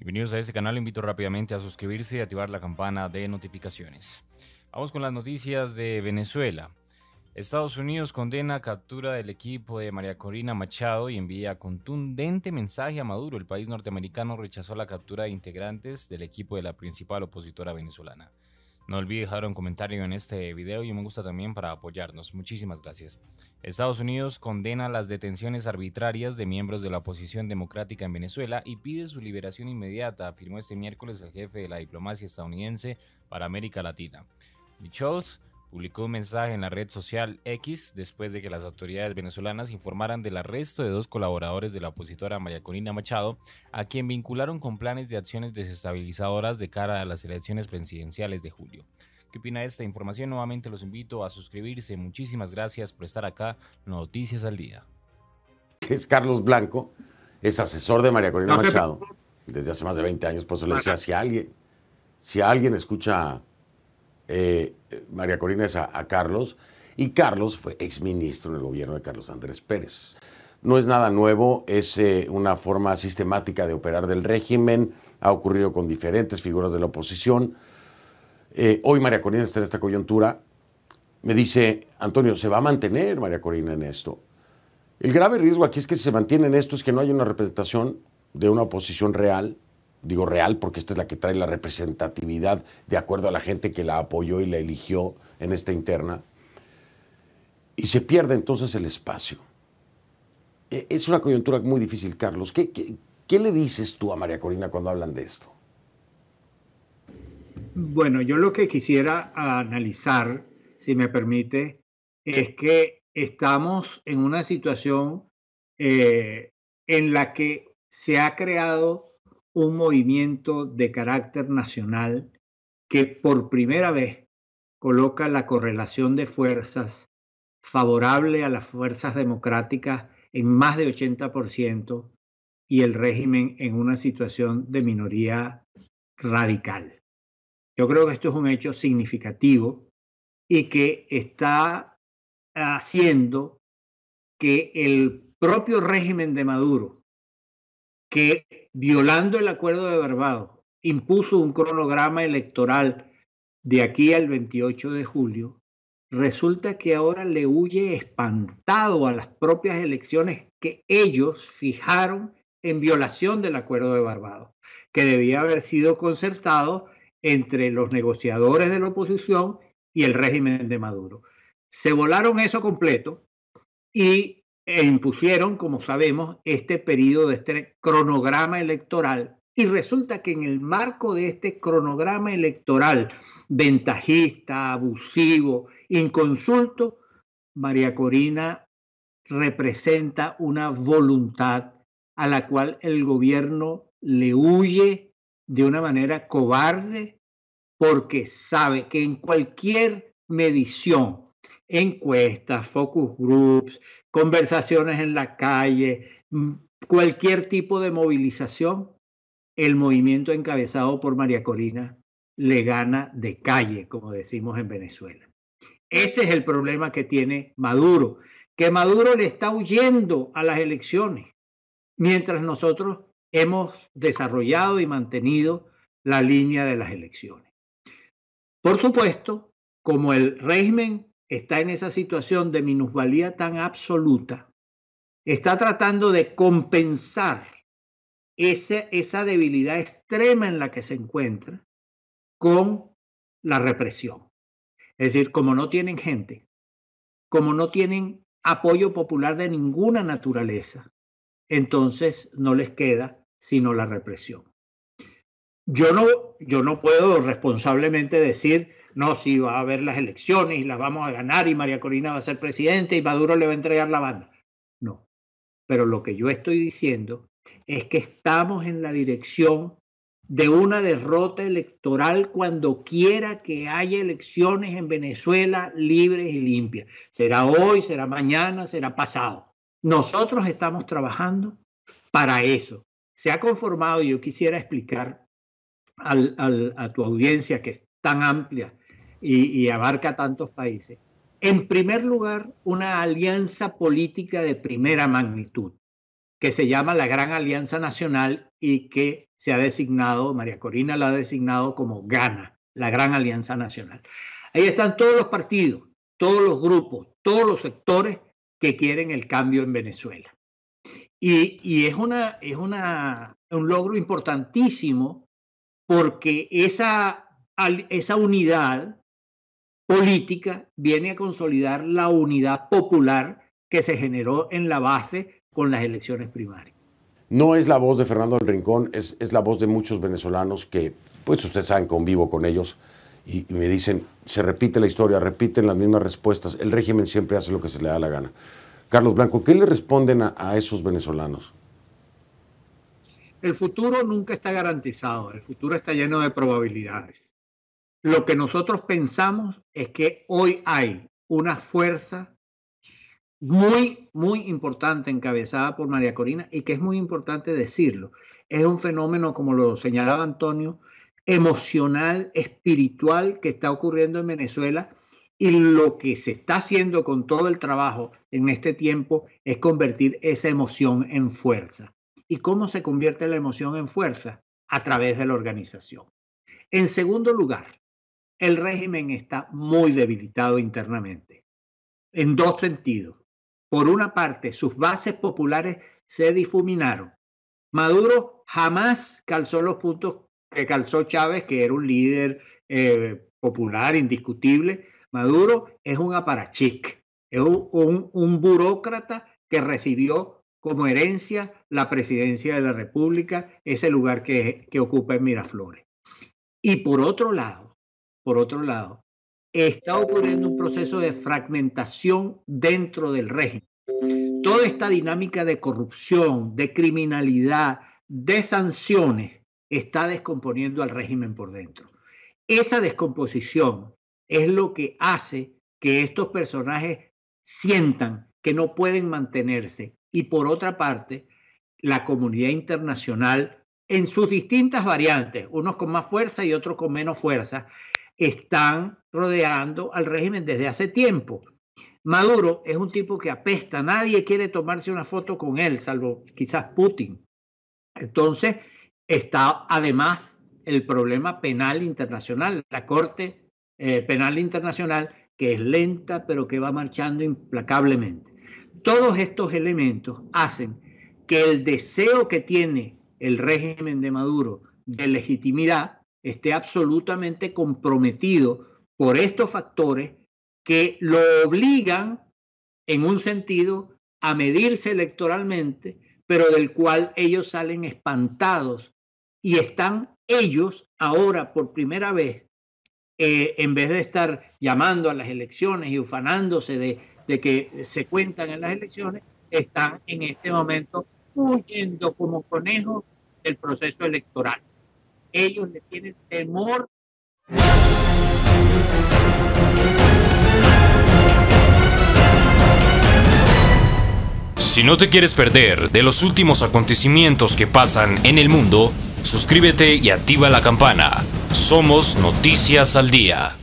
Bienvenidos a este canal, invito rápidamente a suscribirse y activar la campana de notificaciones. Vamos con las noticias de Venezuela. Estados Unidos condena captura del equipo de María Corina Machado y envía contundente mensaje a Maduro. El país norteamericano rechazó la captura de integrantes del equipo de la principal opositora venezolana. No olvides dejar un comentario en este video y un me gusta también para apoyarnos. Muchísimas gracias. Estados Unidos condena las detenciones arbitrarias de miembros de la oposición democrática en Venezuela y pide su liberación inmediata, afirmó este miércoles el jefe de la diplomacia estadounidense para América Latina publicó un mensaje en la red social X después de que las autoridades venezolanas informaran del arresto de dos colaboradores de la opositora María Corina Machado, a quien vincularon con planes de acciones desestabilizadoras de cara a las elecciones presidenciales de julio. ¿Qué opina de esta información? Nuevamente los invito a suscribirse. Muchísimas gracias por estar acá. Noticias al día. Es Carlos Blanco, es asesor de María Corina Machado desde hace más de 20 años, por eso le decía, si alguien, si alguien escucha eh, María Corina es a, Carlos, y Carlos fue exministro en el gobierno de Carlos Andrés Pérez. No es nada nuevo, es eh, una forma sistemática de operar del régimen, ha ocurrido con diferentes figuras de la oposición. Eh, hoy María Corina está en esta coyuntura. Me dice, Antonio, ¿se va a mantener María Corina en esto? El grave riesgo aquí es que si se mantiene en esto es que no hay una representación de una oposición real, digo real, porque esta es la que trae la representatividad de acuerdo a la gente que la apoyó y la eligió en esta interna, y se pierde entonces el espacio. E, es una coyuntura muy difícil, Carlos. ¿Qué, qué, le dices tú a María Corina cuando hablan de esto? Bueno, yo lo que quisiera analizar, si me permite, es que estamos en una situación eh, en la que se ha creado un movimiento de carácter nacional que por primera vez coloca la correlación de fuerzas favorable a las fuerzas democráticas en más de 80% y el régimen en una situación de minoría radical. Yo creo que esto es un hecho significativo y que está haciendo que el propio régimen de Maduro que violando el acuerdo de Barbados impuso un cronograma electoral de aquí al 28 de julio, resulta que ahora le huye espantado a las propias elecciones que ellos fijaron en violación del acuerdo de Barbados, que debía haber sido concertado entre los negociadores de la oposición y el régimen de Maduro. Se volaron eso completo y e impusieron, como sabemos, este periodo de este cronograma electoral. Y resulta que en el marco de este cronograma electoral ventajista, abusivo, inconsulto, María Corina representa una voluntad a la cual el gobierno le huye de una manera cobarde porque sabe que en cualquier medición encuestas, focus groups, conversaciones en la calle, mm, cualquier tipo de movilización, el movimiento encabezado por María Corina le gana de calle, como decimos en Venezuela. Ese es el problema que tiene Maduro, que Maduro le está huyendo a las elecciones, mientras nosotros hemos desarrollado y mantenido la línea de las elecciones. Por supuesto, como el régimen está en esa situación de minusvalía tan absoluta, está tratando de compensar esa debilidad extrema en la que se encuentra con la represión. Es decir, como no tienen gente, como no tienen apoyo popular de ninguna naturaleza, entonces no les queda sino la represión. Yo no, yo no puedo responsablemente decir no, si va a haber las elecciones y las vamos a ganar y María Corina va a ser presidente y Maduro le va a entregar la banda. No, pero lo que yo estoy diciendo es que estamos en la dirección de una derrota electoral cuando quiera que haya elecciones en Venezuela libres y limpias. Será hoy, será mañana, será pasado. Nosotros estamos trabajando para eso. Se ha conformado, y yo quisiera explicar a tu audiencia que es tan amplia y, abarca tantos países. En primer lugar, una alianza política de primera magnitud, que se llama la Gran Alianza Nacional y que se ha designado, María Corina la ha designado como Gana, la Gran Alianza Nacional. Ahí están todos los partidos, todos los grupos, todos los sectores que quieren el cambio en Venezuela. Y, y es, una, es una, un logro importantísimo porque esa, esa unidad política viene a consolidar la unidad popular que se generó en la base con las elecciones primarias. No es la voz de Fernando del Rincón, es, la voz de muchos venezolanos que, pues ustedes saben, convivo con ellos y, me dicen, se repite la historia, repiten las mismas respuestas, el régimen siempre hace lo que se le da la gana. Carlos Blanco, ¿qué le responden a, esos venezolanos? El futuro nunca está garantizado, el futuro está lleno de probabilidades. Lo que nosotros pensamos es que hoy hay una fuerza muy, muy importante encabezada por María Corina y que es muy importante decirlo. Es un fenómeno, como lo señalaba Antonio, emocional, espiritual que está ocurriendo en Venezuela y lo que se está haciendo con todo el trabajo en este tiempo es convertir esa emoción en fuerza. ¿Y cómo se convierte la emoción en fuerza? A través de la organización. En segundo lugar, el régimen está muy debilitado internamente, en dos sentidos. Por una parte, sus bases populares se difuminaron. Maduro jamás calzó los puntos que calzó Chávez, que era un líder eh, popular, indiscutible. Maduro es un aparachic, es un, burócrata que recibió como herencia la presidencia de la República, ese lugar que ocupa en Miraflores. Y por otro lado, por otro lado, está ocurriendo un proceso de fragmentación dentro del régimen. Toda esta dinámica de corrupción, de criminalidad, de sanciones, está descomponiendo al régimen por dentro. Esa descomposición es lo que hace que estos personajes sientan que no pueden mantenerse. Y por otra parte, la comunidad internacional en sus distintas variantes, unos con más fuerza y otros con menos fuerza, están rodeando al régimen desde hace tiempo. Maduro es un tipo que apesta, nadie quiere tomarse una foto con él, salvo quizás Putin. Entonces, está además el problema penal internacional, la Corte eh, Penal Internacional, que es lenta, pero que va marchando implacablemente. Todos estos elementos hacen que el deseo que tiene el régimen de Maduro de legitimidad esté absolutamente comprometido por estos factores que lo obligan en un sentido a medirse electoralmente, pero del cual ellos salen espantados y están ellos ahora por primera vez, eh, en vez de estar llamando a las elecciones y ufanándose de, de que se cuentan en las elecciones, están en este momento huyendo como conejos del proceso electoral ellos le tienen temor. Si no te quieres perder de los últimos acontecimientos que pasan en el mundo, suscríbete y activa la campana. Somos Noticias al Día.